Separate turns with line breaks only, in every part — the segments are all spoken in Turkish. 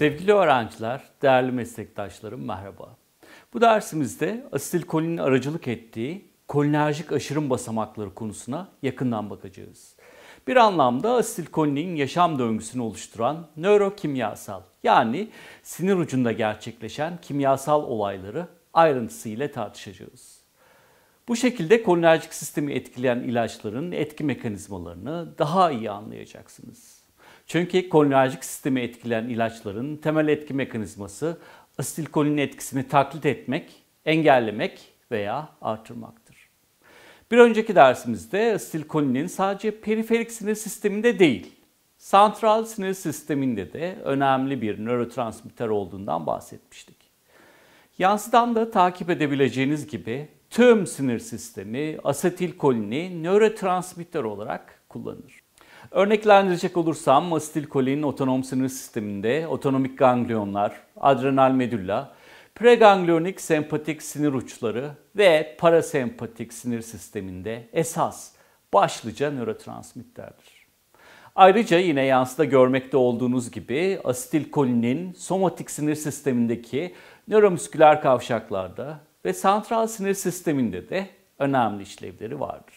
Sevgili öğrenciler, değerli meslektaşlarım merhaba. Bu dersimizde asetilkolinin aracılık ettiği kolinerjik aşırım basamakları konusuna yakından bakacağız. Bir anlamda asetilkolinin yaşam döngüsünü oluşturan nörokimyasal yani sinir ucunda gerçekleşen kimyasal olayları ayrıntısı ile tartışacağız. Bu şekilde kolinerjik sistemi etkileyen ilaçların etki mekanizmalarını daha iyi anlayacaksınız. Çünkü kolinerjik sistemi etkileyen ilaçların temel etki mekanizması asetilkolinin etkisini taklit etmek, engellemek veya artırmaktır. Bir önceki dersimizde asetilkolinin sadece periferik sinir sisteminde değil, santral sinir sisteminde de önemli bir nörotransmitter olduğundan bahsetmiştik. Yansıdan da takip edebileceğiniz gibi tüm sinir sistemi asetilkolini nörotransmitter olarak kullanır. Örneklendirecek olursam acetilkolin otonom sinir sisteminde otonomik ganglionlar, adrenal medulla, preganglionik sempatik sinir uçları ve parasempatik sinir sisteminde esas başlıca nörotransmitterdir. Ayrıca yine yansıda görmekte olduğunuz gibi asetilkolinin somatik sinir sistemindeki nöromüsküler kavşaklarda ve santral sinir sisteminde de önemli işlevleri vardır.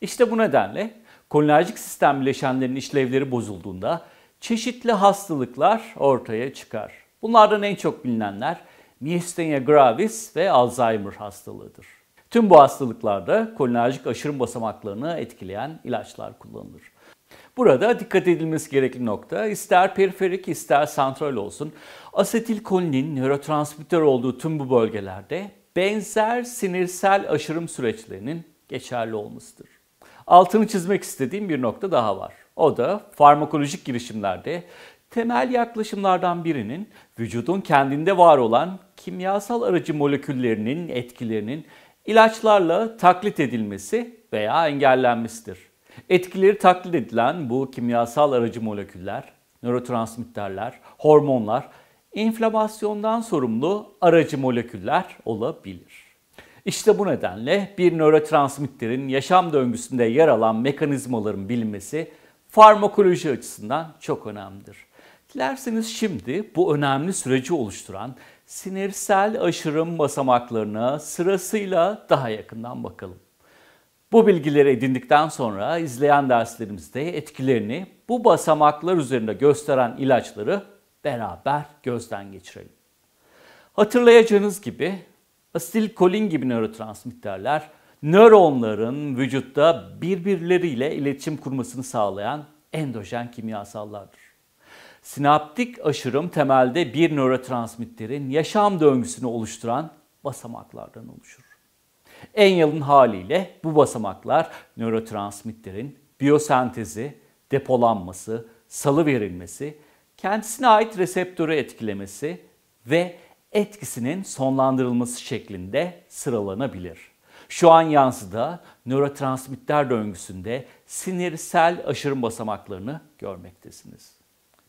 İşte bu nedenle Kolinerjik sistem bileşenlerinin işlevleri bozulduğunda çeşitli hastalıklar ortaya çıkar. Bunlardan en çok bilinenler miastenia gravis ve Alzheimer hastalığıdır. Tüm bu hastalıklarda kolinerjik aşırım basamaklarını etkileyen ilaçlar kullanılır. Burada dikkat edilmesi gerekli nokta ister periferik ister santral olsun asetilkolinin nörotransmitter olduğu tüm bu bölgelerde benzer sinirsel aşırım süreçlerinin geçerli olmasıdır altını çizmek istediğim bir nokta daha var. O da farmakolojik girişimlerde temel yaklaşımlardan birinin vücudun kendinde var olan kimyasal aracı moleküllerinin etkilerinin ilaçlarla taklit edilmesi veya engellenmesidir. Etkileri taklit edilen bu kimyasal aracı moleküller, nörotransmitterler, hormonlar, inflamasyondan sorumlu aracı moleküller olabilir. İşte bu nedenle bir nörotransmitterin yaşam döngüsünde yer alan mekanizmaların bilinmesi farmakoloji açısından çok önemlidir. Dilerseniz şimdi bu önemli süreci oluşturan sinirsel aşırım basamaklarına sırasıyla daha yakından bakalım. Bu bilgileri edindikten sonra izleyen derslerimizde etkilerini bu basamaklar üzerinde gösteren ilaçları beraber gözden geçirelim. Hatırlayacağınız gibi asetilkolin gibi nörotransmitterler nöronların vücutta birbirleriyle iletişim kurmasını sağlayan endojen kimyasallardır. Sinaptik aşırım temelde bir nörotransmitterin yaşam döngüsünü oluşturan basamaklardan oluşur. En yalın haliyle bu basamaklar nörotransmitterin biyosentezi, depolanması, salı verilmesi, kendisine ait reseptörü etkilemesi ve etkisinin sonlandırılması şeklinde sıralanabilir. Şu an yansıda nörotransmitter döngüsünde sinirsel aşırım basamaklarını görmektesiniz.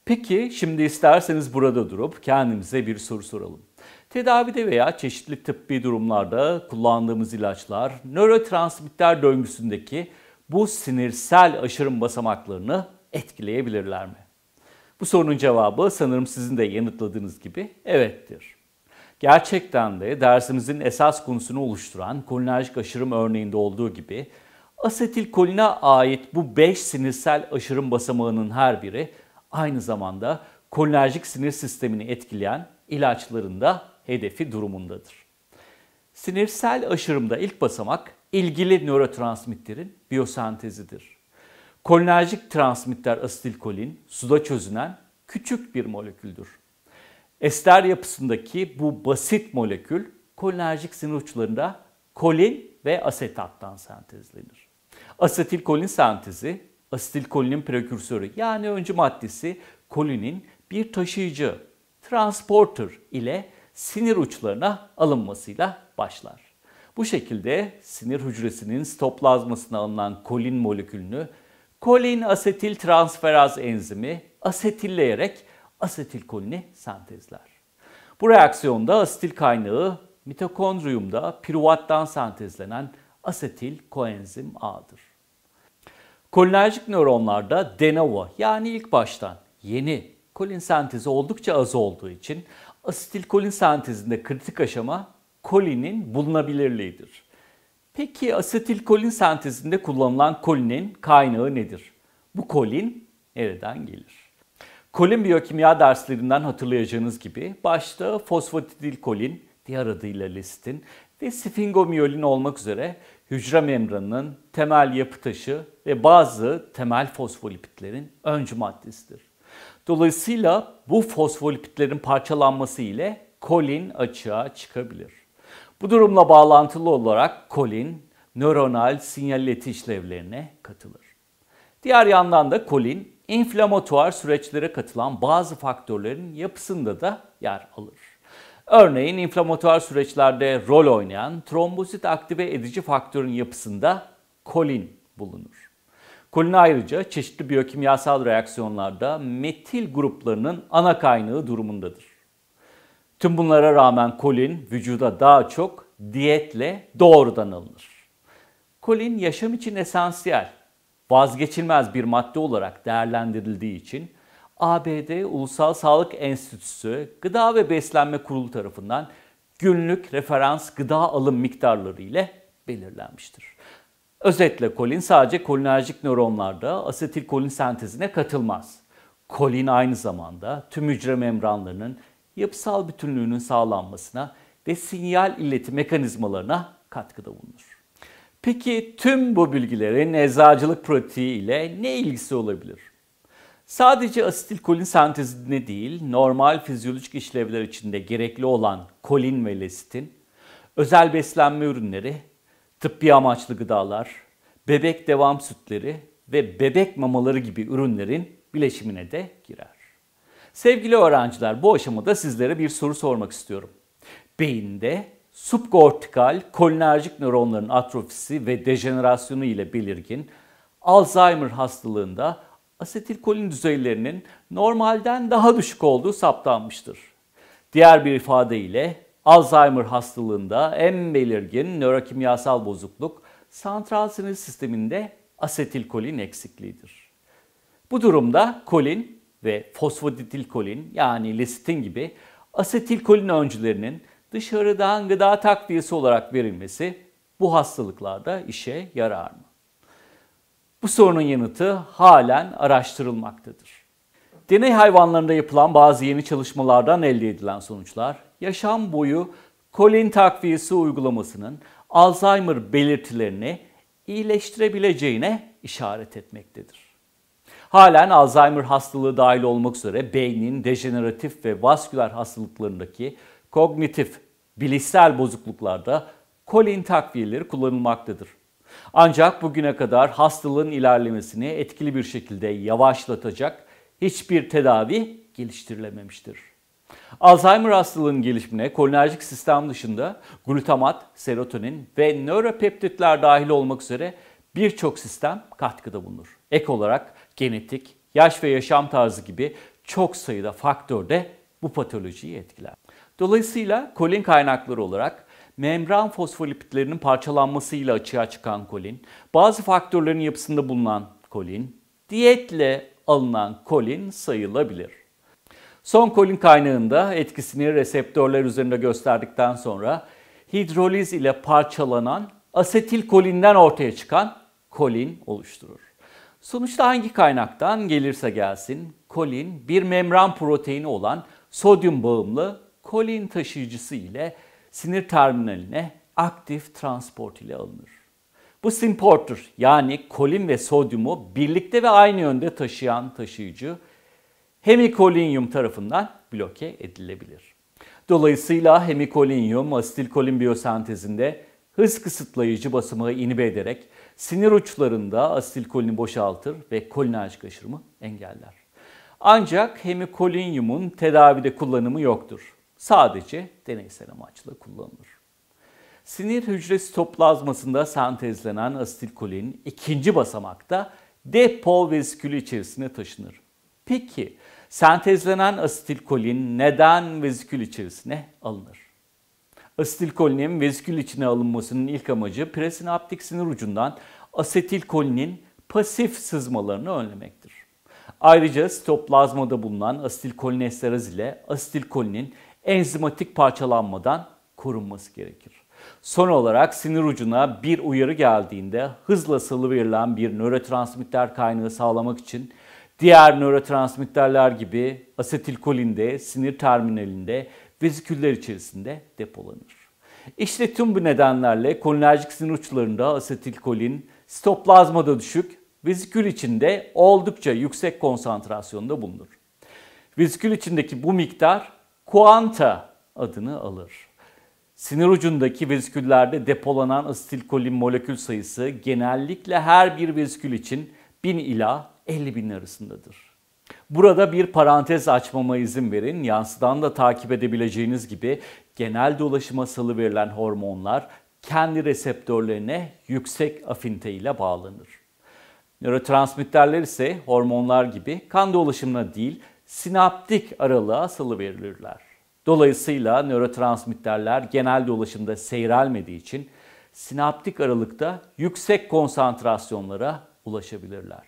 Peki şimdi isterseniz burada durup kendimize bir soru soralım. Tedavide veya çeşitli tıbbi durumlarda kullandığımız ilaçlar nörotransmitter döngüsündeki bu sinirsel aşırım basamaklarını etkileyebilirler mi? Bu sorunun cevabı sanırım sizin de yanıtladığınız gibi evettir. Gerçekten de dersimizin esas konusunu oluşturan kolinerjik aşırım örneğinde olduğu gibi asetilkoline ait bu 5 sinirsel aşırım basamağının her biri aynı zamanda kolinerjik sinir sistemini etkileyen ilaçların da hedefi durumundadır. Sinirsel aşırımda ilk basamak ilgili nörotransmitlerin biyosentezidir. Kolinerjik transmitter asetilkolin suda çözünen küçük bir moleküldür. Ester yapısındaki bu basit molekül kolinerjik sinir uçlarında kolin ve asetattan sentezlenir. Asetilkolin sentezi, asetilkolinin prekürsörü yani öncü maddesi kolinin bir taşıyıcı, transporter ile sinir uçlarına alınmasıyla başlar. Bu şekilde sinir hücresinin stoplazmasına alınan kolin molekülünü kolin asetil transferaz enzimi asetilleyerek asetilkolini sentezler. Bu reaksiyonda asetil kaynağı mitokondriyumda piruvattan sentezlenen asetil koenzim A'dır. Kolinerjik nöronlarda de yani ilk baştan yeni kolin sentezi oldukça az olduğu için asetilkolin kolin sentezinde kritik aşama kolinin bulunabilirliğidir. Peki asetilkolin kolin sentezinde kullanılan kolinin kaynağı nedir? Bu kolin nereden gelir? Kolin biyokimya derslerinden hatırlayacağınız gibi başta fosfatidilkolin, diğer adıyla listin ve sfingomiyolin olmak üzere hücre membranının temel yapı taşı ve bazı temel fosfolipitlerin öncü maddesidir. Dolayısıyla bu fosfolipitlerin parçalanması ile kolin açığa çıkabilir. Bu durumla bağlantılı olarak kolin nöronal sinyal iletişim işlevlerine katılır. Diğer yandan da kolin inflamatuar süreçlere katılan bazı faktörlerin yapısında da yer alır. Örneğin inflamatuar süreçlerde rol oynayan trombosit aktive edici faktörün yapısında kolin bulunur. Kolin ayrıca çeşitli biyokimyasal reaksiyonlarda metil gruplarının ana kaynağı durumundadır. Tüm bunlara rağmen kolin vücuda daha çok diyetle doğrudan alınır. Kolin yaşam için esansiyel vazgeçilmez bir madde olarak değerlendirildiği için ABD Ulusal Sağlık Enstitüsü Gıda ve Beslenme Kurulu tarafından günlük referans gıda alım miktarları ile belirlenmiştir. Özetle kolin sadece kolinerjik nöronlarda asetilkolin sentezine katılmaz. Kolin aynı zamanda tüm hücre membranlarının yapısal bütünlüğünün sağlanmasına ve sinyal ileti mekanizmalarına katkıda bulunur. Peki tüm bu bilgilerin eczacılık pratiği ile ne ilgisi olabilir? Sadece asetilkolin sentezinde değil, normal fizyolojik işlevler içinde gerekli olan kolin ve lesitin, özel beslenme ürünleri, tıbbi amaçlı gıdalar, bebek devam sütleri ve bebek mamaları gibi ürünlerin bileşimine de girer. Sevgili öğrenciler, bu aşamada sizlere bir soru sormak istiyorum. Beyinde subkortikal kolinerjik nöronların atrofisi ve dejenerasyonu ile belirgin, Alzheimer hastalığında asetilkolin düzeylerinin normalden daha düşük olduğu saptanmıştır. Diğer bir ifadeyle Alzheimer hastalığında en belirgin nörokimyasal bozukluk santral sinir sisteminde asetilkolin eksikliğidir. Bu durumda kolin ve fosfoditilkolin yani lisitin gibi asetilkolin öncülerinin dışarıdan gıda takviyesi olarak verilmesi bu hastalıklarda işe yarar mı? Bu sorunun yanıtı halen araştırılmaktadır. Deney hayvanlarında yapılan bazı yeni çalışmalardan elde edilen sonuçlar, yaşam boyu kolin takviyesi uygulamasının Alzheimer belirtilerini iyileştirebileceğine işaret etmektedir. Halen Alzheimer hastalığı dahil olmak üzere beynin dejeneratif ve vasküler hastalıklarındaki kognitif, bilişsel bozukluklarda kolin takviyeleri kullanılmaktadır. Ancak bugüne kadar hastalığın ilerlemesini etkili bir şekilde yavaşlatacak hiçbir tedavi geliştirilememiştir. Alzheimer hastalığının gelişimine kolinerjik sistem dışında glutamat, serotonin ve nöropeptitler dahil olmak üzere birçok sistem katkıda bulunur. Ek olarak genetik, yaş ve yaşam tarzı gibi çok sayıda faktör de bu patolojiyi etkiler. Dolayısıyla kolin kaynakları olarak membran fosfolipitlerinin parçalanmasıyla açığa çıkan kolin, bazı faktörlerin yapısında bulunan kolin, diyetle alınan kolin sayılabilir. Son kolin kaynağında etkisini reseptörler üzerinde gösterdikten sonra hidroliz ile parçalanan asetilkolinden ortaya çıkan kolin oluşturur. Sonuçta hangi kaynaktan gelirse gelsin kolin bir membran proteini olan sodyum bağımlı kolin taşıyıcısı ile sinir terminaline aktif transport ile alınır. Bu simporter yani kolin ve sodyumu birlikte ve aynı yönde taşıyan taşıyıcı hemikolinyum tarafından bloke edilebilir. Dolayısıyla hemikolinyum asetilkolin biyosentezinde hız kısıtlayıcı basımı inhibe ederek sinir uçlarında asetilkolini boşaltır ve kolinerjik aşırımı engeller. Ancak hemikolinyumun tedavide kullanımı yoktur sadece deneysel amaçla kullanılır. Sinir hücresi toplazmasında sentezlenen asetilkolin ikinci basamakta depo vezikülü içerisine taşınır. Peki sentezlenen asetilkolin neden vezikül içerisine alınır? Asetilkolinin vezikül içine alınmasının ilk amacı presinaptik sinir ucundan asetilkolinin pasif sızmalarını önlemektir. Ayrıca sitoplazmada bulunan asetilkolinesteraz ile asetilkolinin enzimatik parçalanmadan korunması gerekir. Son olarak sinir ucuna bir uyarı geldiğinde hızla salıverilen bir nörotransmitter kaynağı sağlamak için diğer nörotransmitterler gibi asetilkolinde, sinir terminalinde, veziküller içerisinde depolanır. İşte tüm bu nedenlerle kolinerjik sinir uçlarında asetilkolin sitoplazmada düşük, vezikül içinde oldukça yüksek konsantrasyonda bulunur. Vezikül içindeki bu miktar kuanta adını alır. Sinir ucundaki veziküllerde depolanan asitilkolin molekül sayısı genellikle her bir vezikül için 1000 ila 50 bin arasındadır. Burada bir parantez açmama izin verin. Yansıdan da takip edebileceğiniz gibi genel dolaşıma salı verilen hormonlar kendi reseptörlerine yüksek afinte ile bağlanır. Nörotransmitterler ise hormonlar gibi kan dolaşımına değil sinaptik aralığa salı verilirler. Dolayısıyla nörotransmitterler genel dolaşımda seyrelmediği için sinaptik aralıkta yüksek konsantrasyonlara ulaşabilirler.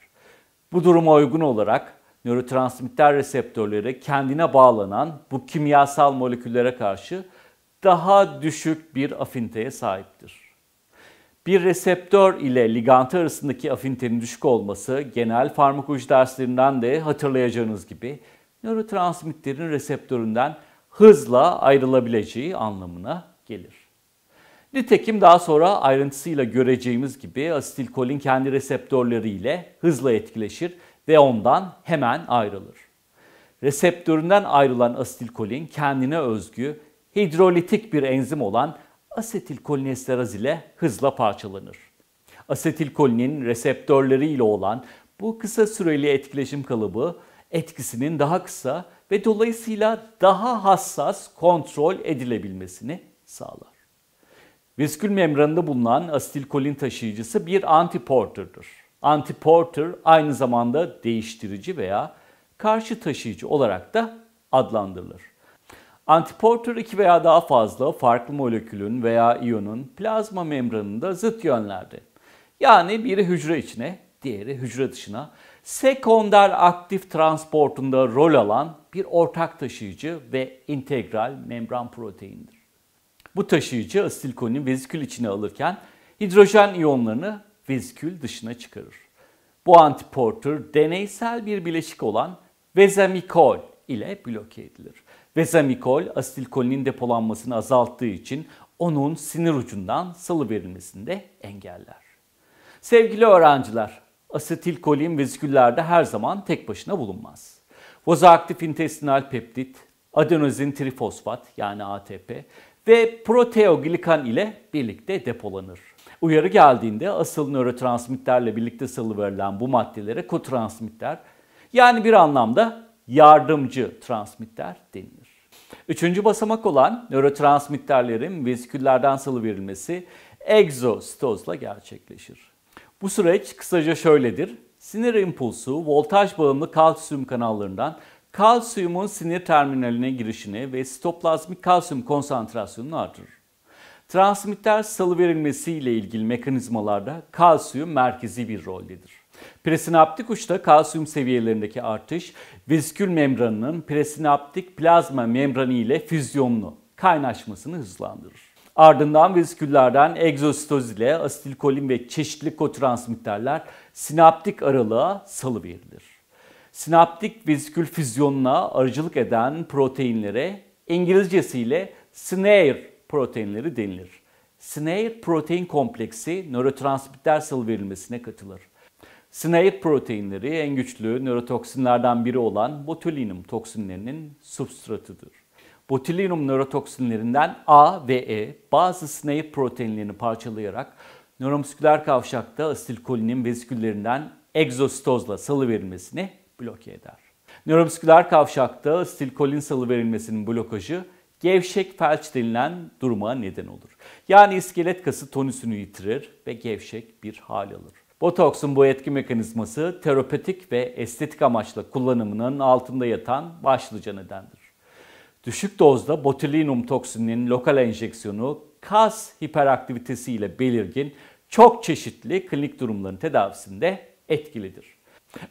Bu duruma uygun olarak nörotransmitter reseptörleri kendine bağlanan bu kimyasal moleküllere karşı daha düşük bir afinteye sahiptir. Bir reseptör ile ligantı arasındaki afinitenin düşük olması genel farmakoloji derslerinden de hatırlayacağınız gibi nörotransmitterin reseptöründen hızla ayrılabileceği anlamına gelir. Nitekim daha sonra ayrıntısıyla göreceğimiz gibi asetilkolin kendi reseptörleriyle hızla etkileşir ve ondan hemen ayrılır. Reseptöründen ayrılan asetilkolin kendine özgü hidrolitik bir enzim olan asetilkolinesteraz ile hızla parçalanır. Asetilkolinin reseptörleri ile olan bu kısa süreli etkileşim kalıbı etkisinin daha kısa ve dolayısıyla daha hassas kontrol edilebilmesini sağlar. Veskül membranında bulunan asetilkolin taşıyıcısı bir antiporter'dır. Antiporter aynı zamanda değiştirici veya karşı taşıyıcı olarak da adlandırılır. Antiportör 2 veya daha fazla farklı molekülün veya iyonun plazma membranında zıt yönlerde. Yani biri hücre içine, diğeri hücre dışına sekonder aktif transportunda rol alan bir ortak taşıyıcı ve integral membran proteindir. Bu taşıyıcı asilikoni vezikül içine alırken hidrojen iyonlarını vezikül dışına çıkarır. Bu antiportör deneysel bir bileşik olan vezemikol ile bloke edilir. Vezamikol asetilkolinin depolanmasını azalttığı için onun sinir ucundan salı verilmesini de engeller. Sevgili öğrenciler, asetilkolin veziküllerde her zaman tek başına bulunmaz. Vazoaktif intestinal peptit, adenozin trifosfat yani ATP ve proteoglikan ile birlikte depolanır. Uyarı geldiğinde asıl nörotransmitterle birlikte salıverilen bu maddelere kotransmitter yani bir anlamda yardımcı transmitter denilir. Üçüncü basamak olan nörotransmitterlerin vesiküllerden salıverilmesi egzostozla gerçekleşir. Bu süreç kısaca şöyledir. Sinir impulsu voltaj bağımlı kalsiyum kanallarından kalsiyumun sinir terminaline girişini ve sitoplazmik kalsiyum konsantrasyonunu artırır. Transmitter salıverilmesiyle ilgili mekanizmalarda kalsiyum merkezi bir roldedir. Presinaptik uçta kalsiyum seviyelerindeki artış veskül membranının presinaptik plazma membranı ile füzyonlu kaynaşmasını hızlandırır. Ardından vesküllerden egzositoz ile asetilkolin ve çeşitli kotransmitterler sinaptik aralığa salı verilir. Sinaptik veskül füzyonuna aracılık eden proteinlere İngilizcesiyle snare proteinleri denilir. Snare protein kompleksi nörotransmitter salı verilmesine katılır. Snail proteinleri en güçlü nörotoksinlerden biri olan botulinum toksinlerinin substratıdır. Botulinum nörotoksinlerinden A ve E bazı snail proteinlerini parçalayarak nöromusküler kavşakta asilkolinin veziküllerinden egzositozla salıverilmesini bloke eder. Nöromusküler kavşakta asilkolin salıverilmesinin blokajı gevşek felç denilen duruma neden olur. Yani iskelet kası tonüsünü yitirir ve gevşek bir hal alır. Botoksun bu etki mekanizması terapetik ve estetik amaçlı kullanımının altında yatan başlıca nedendir. Düşük dozda botulinum toksininin lokal enjeksiyonu kas hiperaktivitesi ile belirgin çok çeşitli klinik durumların tedavisinde etkilidir.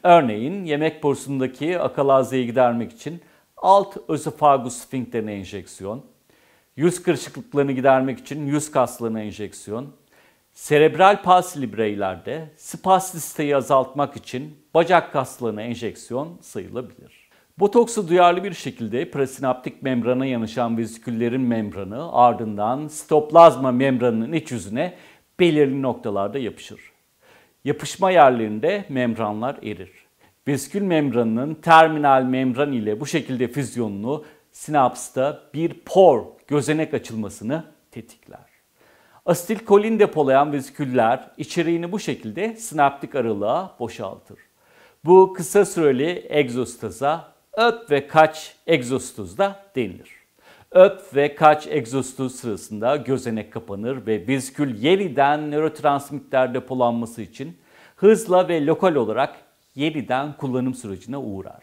Örneğin yemek borusundaki akalazeyi gidermek için alt özofagus sfinkterine enjeksiyon, yüz kırışıklıklarını gidermek için yüz kaslarına enjeksiyon, Serebral palsili bireylerde spastisiteyi azaltmak için bacak kaslarına enjeksiyon sayılabilir. Botoksa duyarlı bir şekilde presinaptik membrana yanışan veziküllerin membranı ardından sitoplazma membranının iç yüzüne belirli noktalarda yapışır. Yapışma yerlerinde membranlar erir. Vesikül membranının terminal membran ile bu şekilde füzyonunu sinapsta bir por gözenek açılmasını tetikler. Asetilkolin depolayan veziküller içeriğini bu şekilde sinaptik aralığa boşaltır. Bu kısa süreli egzostaza öp ve kaç egzostuz da denilir. Öp ve kaç egzostuz sırasında gözenek kapanır ve vezikül yeniden nörotransmitter depolanması için hızla ve lokal olarak yeniden kullanım sürecine uğrar.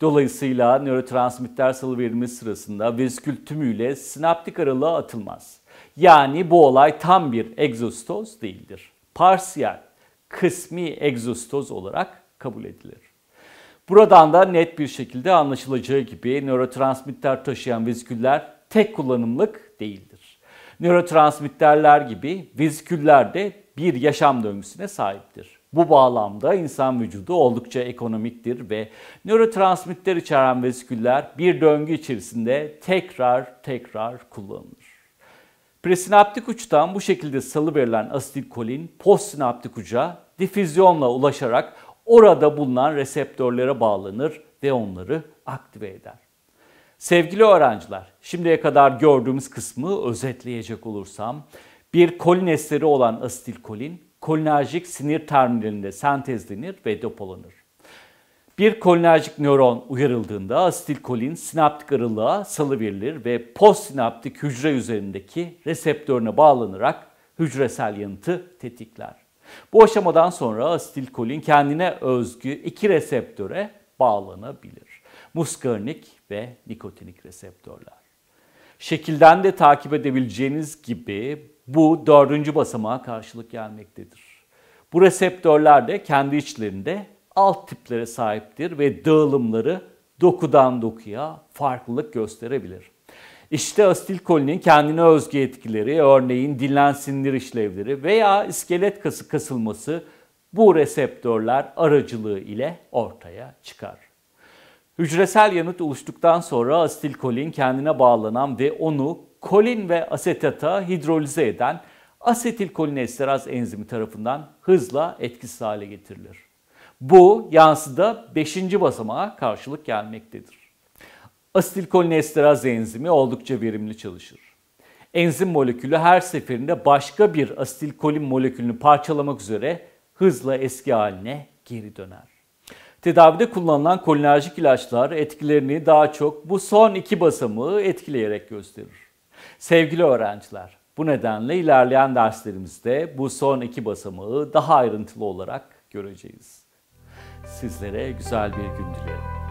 Dolayısıyla nörotransmitter salıverimi sırasında vezikül tümüyle sinaptik aralığa atılmaz. Yani bu olay tam bir egzostoz değildir. Parsiyel, kısmi egzostoz olarak kabul edilir. Buradan da net bir şekilde anlaşılacağı gibi nörotransmitter taşıyan veziküller tek kullanımlık değildir. Nörotransmitterler gibi veziküller de bir yaşam döngüsüne sahiptir. Bu bağlamda insan vücudu oldukça ekonomiktir ve nörotransmitter içeren veziküller bir döngü içerisinde tekrar tekrar kullanılır. Presinaptik uçtan bu şekilde salıverilen asetilkolin postsinaptik uca difüzyonla ulaşarak orada bulunan reseptörlere bağlanır ve onları aktive eder. Sevgili öğrenciler, şimdiye kadar gördüğümüz kısmı özetleyecek olursam, bir kolin esteri olan asetilkolin kolinerjik sinir terminalinde sentezlenir ve depolanır. Bir kolinerjik nöron uyarıldığında asetilkolin sinaptik aralığa salıverilir ve postsinaptik hücre üzerindeki reseptörüne bağlanarak hücresel yanıtı tetikler. Bu aşamadan sonra asetilkolin kendine özgü iki reseptöre bağlanabilir. muskarnik ve nikotinik reseptörler. Şekilden de takip edebileceğiniz gibi bu dördüncü basamağa karşılık gelmektedir. Bu reseptörler de kendi içlerinde alt tiplere sahiptir ve dağılımları dokudan dokuya farklılık gösterebilir. İşte asil kendine özgü etkileri, örneğin dinlen sinir işlevleri veya iskelet kası kasılması bu reseptörler aracılığı ile ortaya çıkar. Hücresel yanıt oluştuktan sonra asetilkolin kendine bağlanan ve onu kolin ve asetata hidrolize eden asetilkolinesteraz enzimi tarafından hızla etkisiz hale getirilir. Bu yansıda 5. basamağa karşılık gelmektedir. Asetilkolinesteraz enzimi oldukça verimli çalışır. Enzim molekülü her seferinde başka bir asetilkolin molekülünü parçalamak üzere hızla eski haline geri döner. Tedavide kullanılan kolinerjik ilaçlar etkilerini daha çok bu son iki basamağı etkileyerek gösterir. Sevgili öğrenciler, bu nedenle ilerleyen derslerimizde bu son iki basamağı daha ayrıntılı olarak göreceğiz. Sizlere güzel bir gün dilerim.